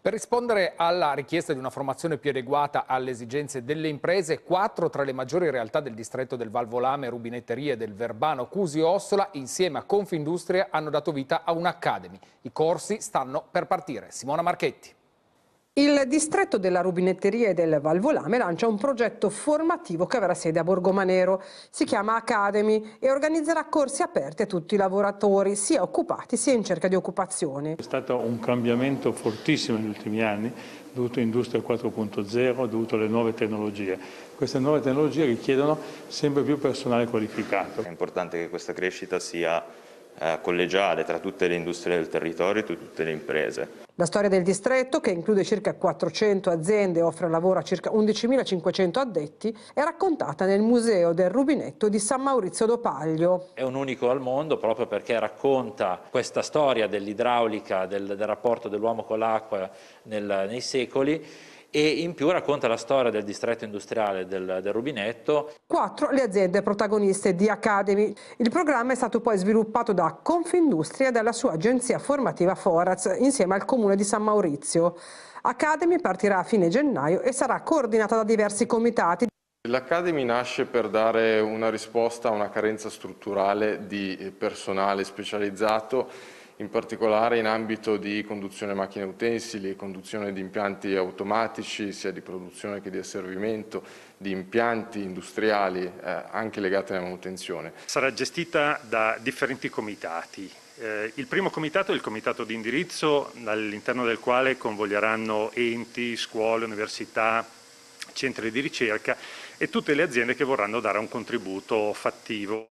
Per rispondere alla richiesta di una formazione più adeguata alle esigenze delle imprese, quattro tra le maggiori realtà del distretto del Valvolame, Rubinetterie del Verbano, Cusi e Ossola, insieme a Confindustria, hanno dato vita a un'Academy. I corsi stanno per partire. Simona Marchetti. Il distretto della rubinetteria e del valvolame lancia un progetto formativo che avrà sede a Borgomanero. Si chiama Academy e organizzerà corsi aperti a tutti i lavoratori, sia occupati sia in cerca di occupazione. È stato un cambiamento fortissimo negli ultimi anni, dovuto all'industria 4.0, dovuto alle nuove tecnologie. Queste nuove tecnologie richiedono sempre più personale qualificato. È importante che questa crescita sia collegiale tra tutte le industrie del territorio e tutte le imprese. La storia del distretto, che include circa 400 aziende e offre lavoro a circa 11.500 addetti, è raccontata nel Museo del Rubinetto di San Maurizio d'Opaglio. È un unico al mondo proprio perché racconta questa storia dell'idraulica, del, del rapporto dell'uomo con l'acqua nei secoli e in più racconta la storia del distretto industriale del, del Rubinetto. Quattro le aziende protagoniste di Academy. Il programma è stato poi sviluppato da Confindustria e dalla sua agenzia formativa Foraz insieme al comune di San Maurizio. Academy partirà a fine gennaio e sarà coordinata da diversi comitati. L'Academy nasce per dare una risposta a una carenza strutturale di personale specializzato in particolare in ambito di conduzione macchine utensili, conduzione di impianti automatici sia di produzione che di asservimento, di impianti industriali eh, anche legati alla manutenzione. Sarà gestita da differenti comitati. Eh, il primo comitato è il comitato di indirizzo all'interno del quale convoglieranno enti, scuole, università, centri di ricerca e tutte le aziende che vorranno dare un contributo fattivo.